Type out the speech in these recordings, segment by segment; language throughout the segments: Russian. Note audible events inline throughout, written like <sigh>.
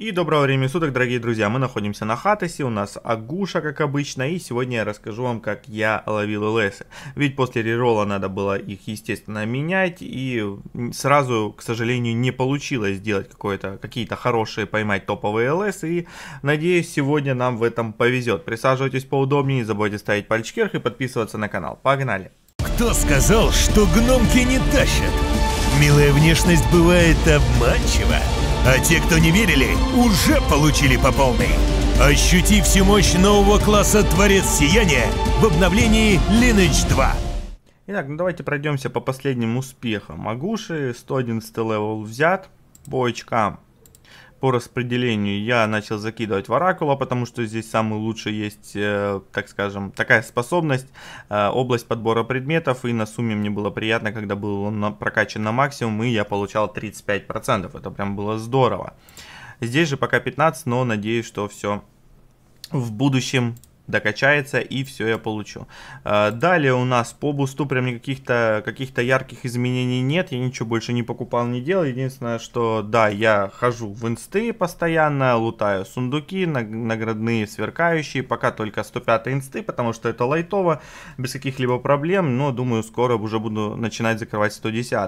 И доброго времени суток, дорогие друзья. Мы находимся на Хатасе, у нас Агуша, как обычно, и сегодня я расскажу вам, как я ловил ЛС. Ведь после рерола надо было их, естественно, менять, и сразу, к сожалению, не получилось сделать какие-то хорошие, поймать топовые ЛС, и надеюсь, сегодня нам в этом повезет. Присаживайтесь поудобнее, не забывайте ставить пальчик вверх и подписываться на канал. Погнали! Кто сказал, что гномки не тащат? Милая внешность бывает обманчива. А те, кто не верили, уже получили по полной. Ощути всю мощь нового класса Творец Сияния в обновлении Lineage 2. Итак, ну давайте пройдемся по последним успехам. Агуши, 111 левел взят. По очкам по распределению я начал закидывать в Оракула, потому что здесь самый лучший есть, э, так скажем, такая способность, э, область подбора предметов, и на сумме мне было приятно, когда был он на, прокачан на максимум, и я получал 35%, это прям было здорово. Здесь же пока 15, но надеюсь, что все в будущем докачается и все я получу. А, далее у нас по бусту прям никаких-то каких то ярких изменений нет, я ничего больше не покупал, не делал. Единственное, что да, я хожу в инсты постоянно, лутаю сундуки, наградные, сверкающие, пока только 105 инсты, потому что это лайтово, без каких-либо проблем, но думаю, скоро уже буду начинать закрывать 110.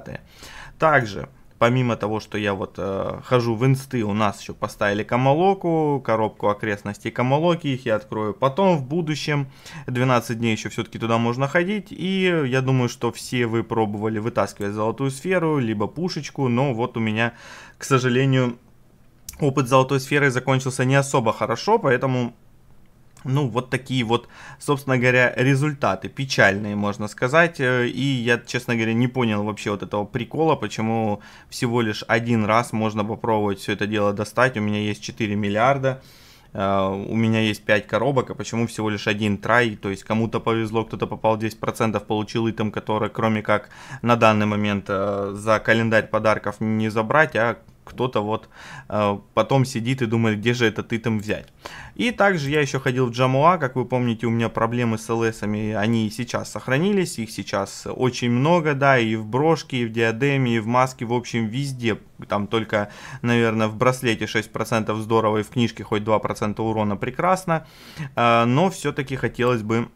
Также помимо того, что я вот э, хожу в инсты, у нас еще поставили Камалоку, коробку окрестностей Камалоки, их я открою потом, в будущем. 12 дней еще все-таки туда можно ходить, и я думаю, что все вы пробовали вытаскивать золотую сферу, либо пушечку, но вот у меня, к сожалению, опыт золотой сферы закончился не особо хорошо, поэтому ну, вот такие вот, собственно говоря, результаты печальные, можно сказать. Э, и я, честно говоря, не понял вообще вот этого прикола, почему всего лишь один раз можно попробовать все это дело достать. У меня есть 4 миллиарда, э, у меня есть 5 коробок, а почему всего лишь один трай? То есть кому-то повезло, кто-то попал 10%, получил итем, который, кроме как на данный момент э, за календарь подарков не забрать, а кто-то вот э, потом сидит и думает, где же этот итем взять. И также я еще ходил в Джамуа, как вы помните, у меня проблемы с ЛСами, они сейчас сохранились, их сейчас очень много, да, и в брошке, и в диадеме, и в маске, в общем, везде. Там только, наверное, в браслете 6% здорово, и в книжке хоть 2% урона прекрасно, э, но все-таки хотелось бы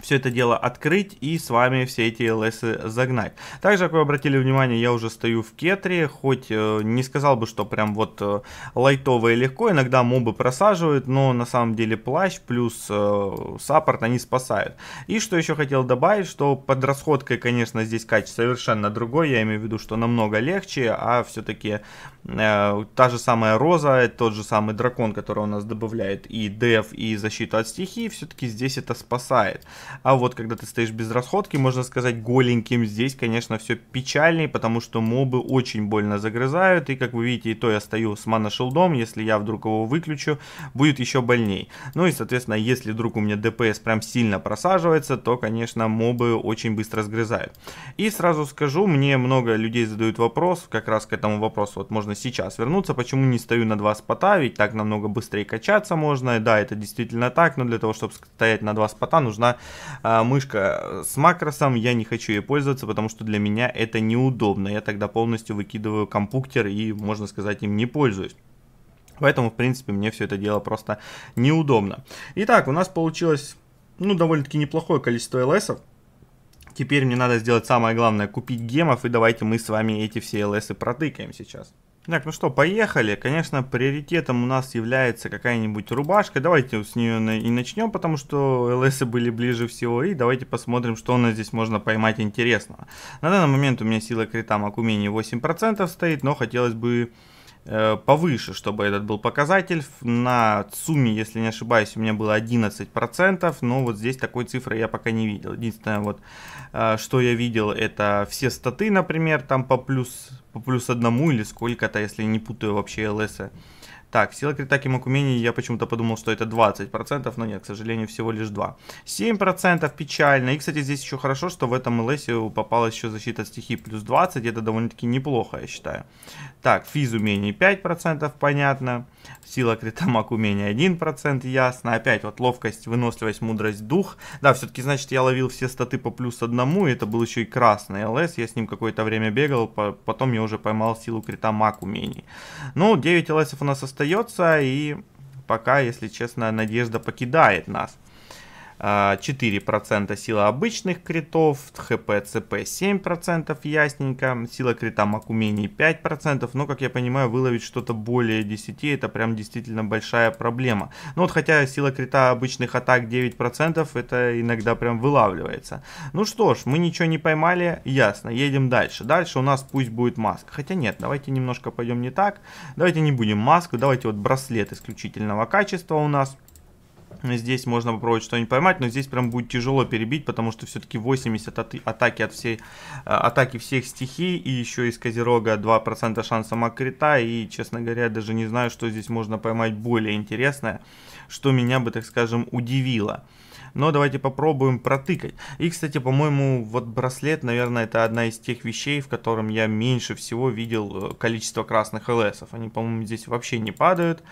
все это дело открыть и с вами все эти LS загнать. Также, как вы обратили внимание, я уже стою в кетре, хоть э, не сказал бы, что прям вот э, лайтово и легко, иногда мобы просаживают, но на самом деле плащ плюс э, саппорт они спасают. И что еще хотел добавить, что под расходкой, конечно, здесь качество совершенно другое, я имею в виду, что намного легче, а все-таки э, та же самая Роза, тот же самый дракон, который у нас добавляет и деф, и защиту от стихии, все-таки здесь это спасает. А вот когда ты стоишь без расходки, можно сказать, голеньким здесь, конечно, все печальней, потому что мобы очень больно загрызают. И, как вы видите, и то я стою с мана моношилдом. Если я вдруг его выключу, будет еще больней. Ну и, соответственно, если вдруг у меня ДПС прям сильно просаживается, то, конечно, мобы очень быстро сгрызают. И сразу скажу, мне много людей задают вопрос, как раз к этому вопросу вот можно сейчас вернуться, почему не стою на два спота, ведь так намного быстрее качаться можно, да, это действительно так, но для того, чтобы стоять на два спота, нужна а, мышка с макросом, я не хочу ей пользоваться, потому что для меня это неудобно. Я тогда полностью выкидываю компуктер и, можно сказать, им не пользуюсь. Поэтому, в принципе, мне все это дело просто неудобно. Итак, у нас получилось, ну, довольно-таки неплохое количество LS-ов. Теперь мне надо сделать самое главное, купить гемов, и давайте мы с вами эти все ls протыкаем сейчас. Так, ну что, поехали. Конечно, приоритетом у нас является какая-нибудь рубашка. Давайте с нее и начнем, потому что ЛС были ближе всего. И давайте посмотрим, что у нас здесь можно поймать интересного. На данный момент у меня сила крита Макумени 8% стоит, но хотелось бы Э, повыше, чтобы этот был показатель. На сумме, если не ошибаюсь, у меня было 11%, но вот здесь такой цифры я пока не видел. Единственное, вот, э, что я видел, это все статы, например, там по плюс, по плюс одному или сколько-то, если не путаю вообще ЛС. Так, сила крита кимок умений, я почему-то подумал, что это 20%, но нет, к сожалению, всего лишь 2. 7% печально. И, кстати, здесь еще хорошо, что в этом ЛС попалась еще защита от стихии плюс 20, это довольно-таки неплохо, я считаю. Так, физ умений 5%, понятно. Сила крита маг умения 1%, ясно. Опять вот ловкость, выносливость, мудрость, дух. Да, все-таки, значит, я ловил все статы по плюс одному, и это был еще и красный ЛС. Я с ним какое-то время бегал, потом я уже поймал силу крита маг умений. Ну, 9 ЛСов у нас осталось остается, и пока, если честно, надежда покидает нас. 4% а, сила обычных критов, хп ЦП 7% ясненько, сила крита Макумени 5%, но, как я понимаю, выловить что-то более 10 это прям действительно большая проблема. Ну вот хотя сила крита обычных атак 9%, это иногда прям вылавливается. Ну что ж, мы ничего не поймали, ясно, едем дальше. Дальше у нас пусть будет маска, хотя нет, давайте немножко пойдем не так, давайте не будем маску, давайте вот браслет исключительного качества у нас. Здесь можно попробовать что-нибудь поймать, но здесь прям будет тяжело перебить, потому что все-таки 80 от, атаки от всей э, атаки всех стихий и еще из Козерога 2% шанса макрита. И, честно говоря, даже не знаю, что здесь можно поймать более интересное, что меня бы, так скажем, удивило. Но давайте попробуем протыкать. И, кстати, по-моему, вот браслет, наверное, это одна из тех вещей, в котором я меньше всего видел э, количество красных ЛСов. Они, по-моему, здесь вообще не падают.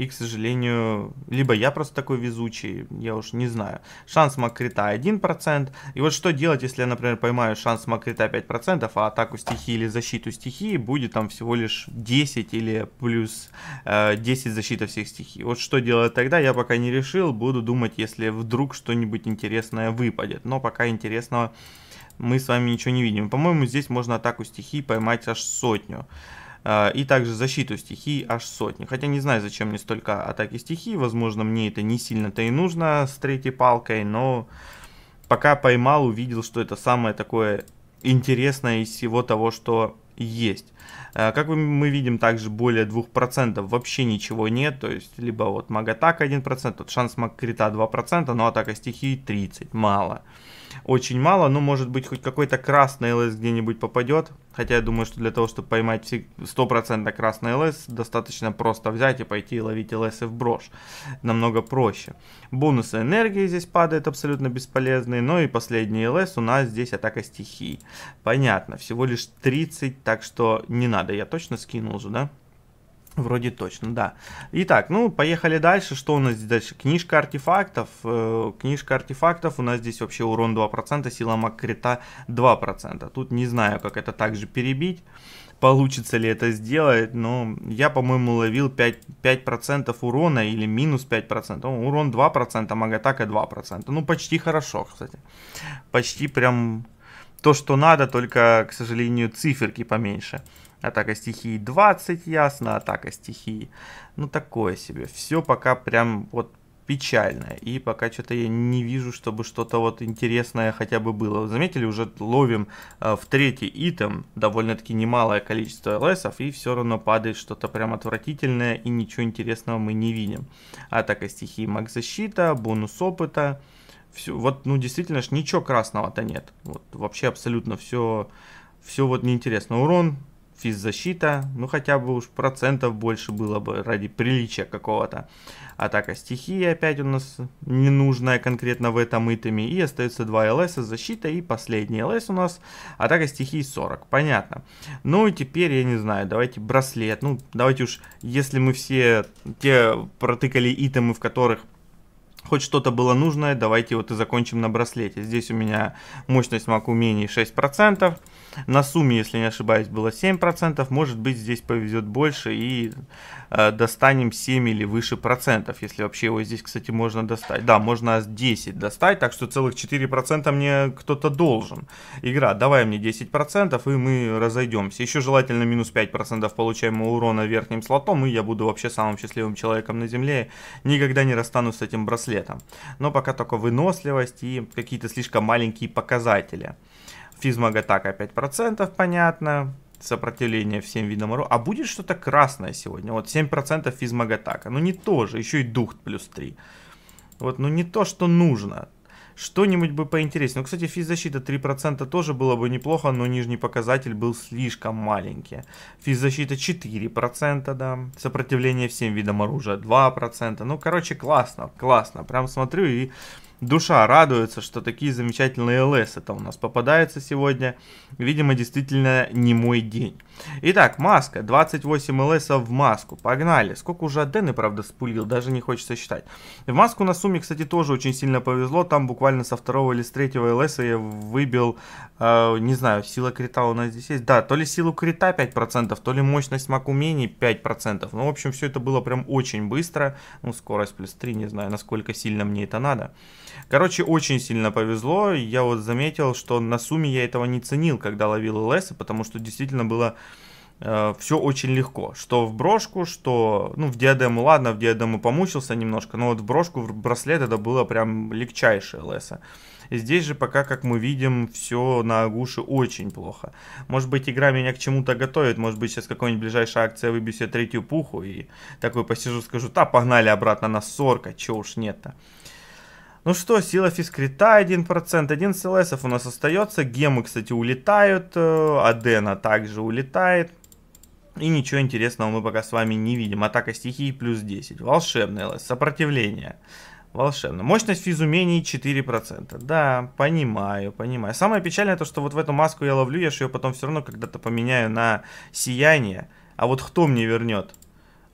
И, к сожалению, либо я просто такой везучий, я уж не знаю. Шанс макрита 1%. И вот что делать, если я, например, поймаю шанс макрита 5%, а атаку стихии или защиту стихии будет там всего лишь 10 или плюс э, 10 защита всех стихий. Вот что делать тогда, я пока не решил. Буду думать, если вдруг что-нибудь интересное выпадет. Но пока интересного мы с вами ничего не видим. По-моему, здесь можно атаку стихии поймать аж сотню. А, и также защиту стихии аж сотни. Хотя не знаю, зачем мне столько атаки стихии, возможно, мне это не сильно-то и нужно с третьей палкой, но пока поймал, увидел, что это самое такое интересное из всего того, что есть. А, как мы видим, также более 2% вообще ничего нет, то есть либо вот маг атака 1%, вот шанс маг крита 2%, но атака стихии 30, Мало очень мало. Ну, может быть, хоть какой-то красный ЛС где-нибудь попадет. Хотя я думаю, что для того, чтобы поймать 100% красный ЛС, достаточно просто взять и пойти и ловить ЛС в брошь. Намного проще. Бонусы энергии здесь падают абсолютно бесполезные. Ну и последний ЛС у нас здесь атака стихий. Понятно, всего лишь 30, так что не надо. Я точно скинул же, да? Вроде точно, да. Итак, ну, поехали дальше. Что у нас здесь дальше? Книжка артефактов. Э, книжка артефактов. У нас здесь вообще урон 2%, сила макрита 2%. Тут не знаю, как это также перебить. Получится ли это сделать, но я, по-моему, ловил 5%, 5 урона или минус 5%. О, ну, урон 2%, магатака 2%. Ну, почти хорошо, кстати. Почти прям то, что надо, только, к сожалению, циферки поменьше. Атака стихии 20, ясно, атака стихии. Ну, такое себе. Все пока прям вот печально. И пока что-то я не вижу, чтобы что-то вот интересное хотя бы было. Заметили, уже ловим э, в третий итем довольно-таки немалое количество лсов, и все равно падает что-то прям отвратительное, и ничего интересного мы не видим. Атака стихии маг защита, бонус опыта. Все, вот, ну, действительно ж ничего красного-то нет. Вот, вообще абсолютно все, все вот неинтересно. Урон физзащита, ну хотя бы уж процентов больше было бы ради приличия какого-то. Атака стихии опять у нас ненужная конкретно в этом итеме. И остается 2 ЛС, защита и последний ЛС у нас атака стихии 40, понятно. Ну и теперь, я не знаю, давайте браслет. Ну давайте уж, если мы все те протыкали итемы, в которых хоть что-то было нужное, давайте вот и закончим на браслете. Здесь у меня мощность маг умений 6%, на сумме, если не ошибаюсь, было 7%, может быть здесь повезет больше и э, достанем 7 или выше процентов, если вообще его здесь, кстати, можно достать. Да, можно 10 достать, так что целых 4% мне кто-то должен. Игра, давай мне 10% и мы разойдемся. Еще желательно минус 5% получаем урона верхним слотом и я буду вообще самым счастливым человеком на земле. Никогда не расстанусь с этим браслетом летом. Но пока только выносливость и какие-то слишком маленькие показатели. Физмаг атака 5%, понятно. Сопротивление всем видам урона. А будет что-то красное сегодня. Вот 7% физмаг атака. Ну не то же. Еще и дух плюс 3. Вот, ну не то, что нужно. Что-нибудь бы поинтереснее. Ну, кстати, физзащита 3% тоже было бы неплохо, но нижний показатель был слишком маленький. Физзащита 4%, да. Сопротивление всем видам оружия 2%. Ну, короче, классно, классно. Прям смотрю и душа радуется, что такие замечательные ЛС это у нас попадаются сегодня. Видимо, действительно не мой день. Итак, маска. 28 ЛС в маску. Погнали. Сколько уже Адены, правда, спулил, даже не хочется считать. В маску на сумме, кстати, тоже очень сильно повезло. Там буквально со второго или с третьего ЛС я выбил, э, не знаю, сила крита у нас здесь есть. Да, то ли силу крита 5%, то ли мощность маг умений 5%. Ну, в общем, все это было прям очень быстро. Ну, скорость плюс 3, не знаю, насколько сильно мне это надо. Короче, очень сильно повезло. Я вот заметил, что на сумме я этого не ценил, когда ловил ЛС, потому что действительно было э, все очень легко. Что в брошку, что... Ну, в диадему, ладно, в диадему помучился немножко, но вот в брошку, в браслет это было прям легчайшее ЛС. Здесь же пока, как мы видим, все на Агуше очень плохо. Может быть, игра меня к чему-то готовит, может быть, сейчас какая-нибудь ближайшая акция выбью себе третью пуху и такой посижу, скажу, та, погнали обратно на сорка, чего уж нет-то. Ну что, сила физкрита 1%, 1 СЛСов у нас остается. Гемы, кстати, улетают. Э, Адена также улетает. И ничего интересного мы пока с вами не видим. Атака стихии плюс 10. Волшебный ЛС. Сопротивление. Волшебно. Мощность физумений 4%. Да, понимаю, понимаю. Самое печальное то, что вот в эту маску я ловлю, я же ее потом все равно когда-то поменяю на сияние. А вот кто мне вернет?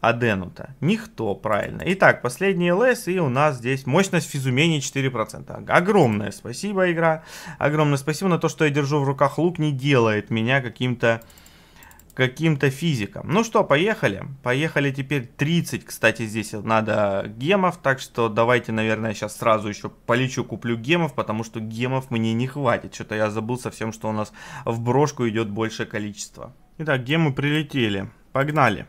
Аденута. Никто, правильно. Итак, последний ЛС, и у нас здесь мощность физумения 4%. Огромное спасибо, игра. Огромное спасибо на то, что я держу в руках лук, не делает меня каким-то каким-то физиком. Ну что, поехали. Поехали теперь 30, кстати, здесь надо гемов, так что давайте, наверное, сейчас сразу еще полечу, куплю гемов, потому что гемов мне не хватит. Что-то я забыл совсем, что у нас в брошку идет большее количество. Итак, гемы прилетели. Погнали.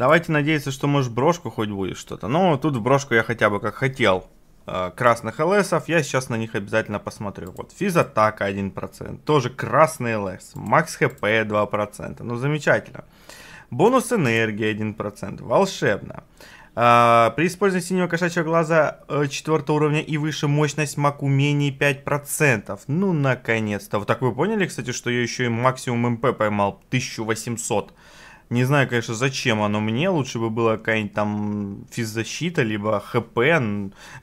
Давайте надеяться, что может брошку хоть будет что-то. Но ну, тут в брошку я хотя бы как хотел э, красных ЛСов. Я сейчас на них обязательно посмотрю. Вот физатака 1%, тоже красный ЛС, макс хп 2%. Ну замечательно. Бонус энергии 1%, волшебно. Э, при использовании синего кошачьего глаза 4 э, уровня и выше мощность маг умений 5%. Ну, наконец-то. Вот так вы поняли, кстати, что я еще и максимум МП поймал 1800. Не знаю, конечно, зачем оно мне. Лучше бы было какая-нибудь там физзащита, либо ХП,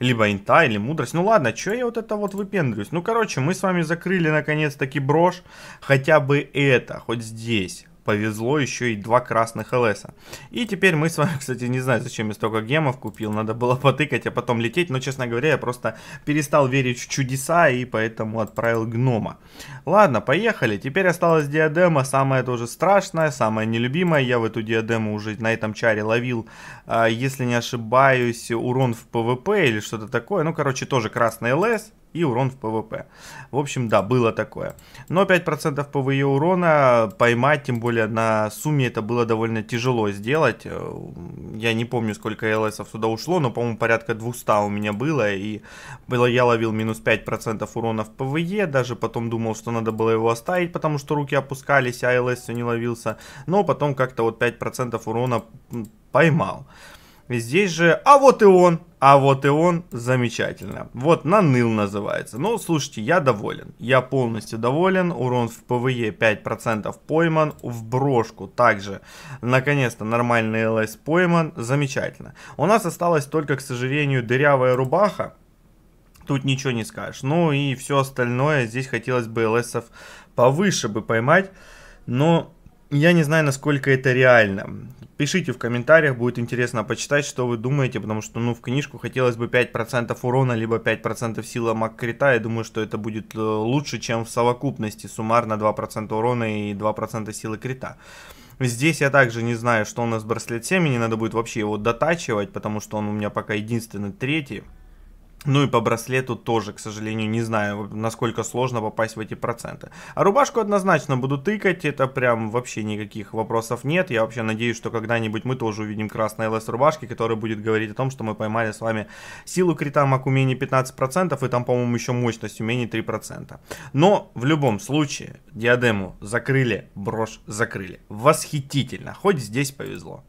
либо инта, или мудрость. Ну ладно, что я вот это вот выпендрюсь? Ну, короче, мы с вами закрыли наконец-таки брошь. Хотя бы это, хоть здесь повезло еще и два красных ЛС. И теперь мы с вами, <laughs> кстати, не знаю, зачем я столько гемов купил, надо было потыкать, а потом лететь, но, честно говоря, я просто перестал верить в чудеса и поэтому отправил гнома. Ладно, поехали, теперь осталась диадема, самая тоже страшная, самая нелюбимая, я в эту диадему уже на этом чаре ловил, а, если не ошибаюсь, урон в ПВП или что-то такое, ну, короче, тоже красный ЛС, и урон в ПВП. В общем, да, было такое. Но 5% ПВЕ урона поймать, тем более на сумме это было довольно тяжело сделать. Э, я не помню, сколько ЛСов сюда ушло, но, по-моему, порядка 200 у меня было. И было, я ловил минус 5% урона в ПВЕ, даже потом думал, что надо было его оставить, потому что руки опускались, а ЛС все не ловился. Но потом как-то вот 5% урона поймал. Здесь же, а вот и он, а вот и он, замечательно. Вот на ныл называется. Ну, слушайте, я доволен. Я полностью доволен. Урон в ПВЕ 5% пойман. В брошку также, наконец-то, нормальный ЛС пойман. Замечательно. У нас осталось только, к сожалению, дырявая рубаха. Тут ничего не скажешь. Ну и все остальное. Здесь хотелось бы ЛСов повыше бы поймать. Но я не знаю, насколько это реально. Пишите в комментариях, будет интересно почитать, что вы думаете, потому что, ну, в книжку хотелось бы 5% урона, либо 5% силы маккрита. Я думаю, что это будет э, лучше, чем в совокупности, суммарно 2% урона и 2% силы крита. Здесь я также не знаю, что у нас браслет семени, надо будет вообще его дотачивать, потому что он у меня пока единственный третий. Ну и по браслету тоже, к сожалению, не знаю, насколько сложно попасть в эти проценты. А рубашку однозначно буду тыкать, это прям вообще никаких вопросов нет. Я вообще надеюсь, что когда-нибудь мы тоже увидим красные ЛС рубашки, который будет говорить о том, что мы поймали с вами силу крита мак умений 15% и там, по-моему, еще мощность умений 3%. Но в любом случае диадему закрыли, брошь закрыли. Восхитительно, хоть здесь повезло.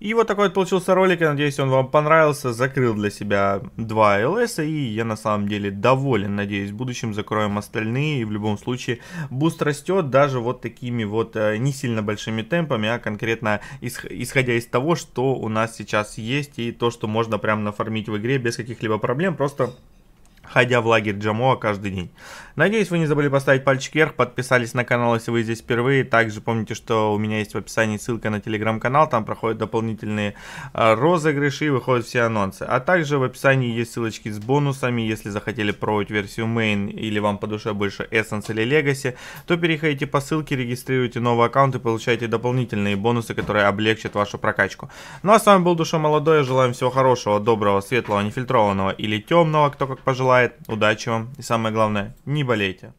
И вот такой вот получился ролик, я надеюсь, он вам понравился, закрыл для себя два LS, и я на самом деле доволен, надеюсь, в будущем закроем остальные, и в любом случае буст растет даже вот такими вот э, не сильно большими темпами, а конкретно исходя из того, что у нас сейчас есть, и то, что можно прямо нафармить в игре без каких-либо проблем, просто ходя в лагерь Джамоа каждый день. Надеюсь, вы не забыли поставить пальчик вверх, подписались на канал, если вы здесь впервые. Также помните, что у меня есть в описании ссылка на телеграм-канал, там проходят дополнительные а, розыгрыши и выходят все анонсы. А также в описании есть ссылочки с бонусами, если захотели пробовать версию Main или вам по душе больше Essence или Legacy, то переходите по ссылке, регистрируйте новый аккаунт и получайте дополнительные бонусы, которые облегчат вашу прокачку. Ну а с вами был Душа Молодой, желаю всего хорошего, доброго, светлого, нефильтрованного или темного, кто как пожелает. Удачи вам и самое главное, не не болейте.